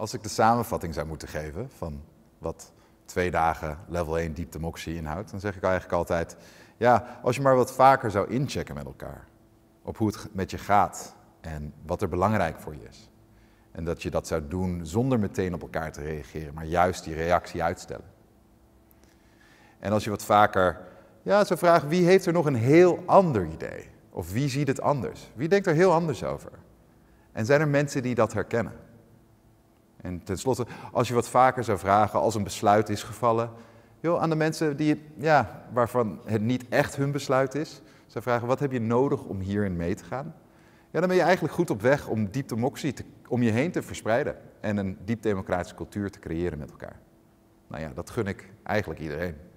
Als ik de samenvatting zou moeten geven van wat twee dagen level 1 deep democracy inhoudt, dan zeg ik eigenlijk altijd, ja, als je maar wat vaker zou inchecken met elkaar op hoe het met je gaat en wat er belangrijk voor je is. En dat je dat zou doen zonder meteen op elkaar te reageren, maar juist die reactie uitstellen. En als je wat vaker ja, zou vragen, wie heeft er nog een heel ander idee? Of wie ziet het anders? Wie denkt er heel anders over? En zijn er mensen die dat herkennen? En tenslotte, als je wat vaker zou vragen als een besluit is gevallen, joh, aan de mensen die, ja, waarvan het niet echt hun besluit is, zou vragen wat heb je nodig om hierin mee te gaan? Ja, dan ben je eigenlijk goed op weg om diepdemoxie te, om je heen te verspreiden en een diep democratische cultuur te creëren met elkaar. Nou ja, dat gun ik eigenlijk iedereen.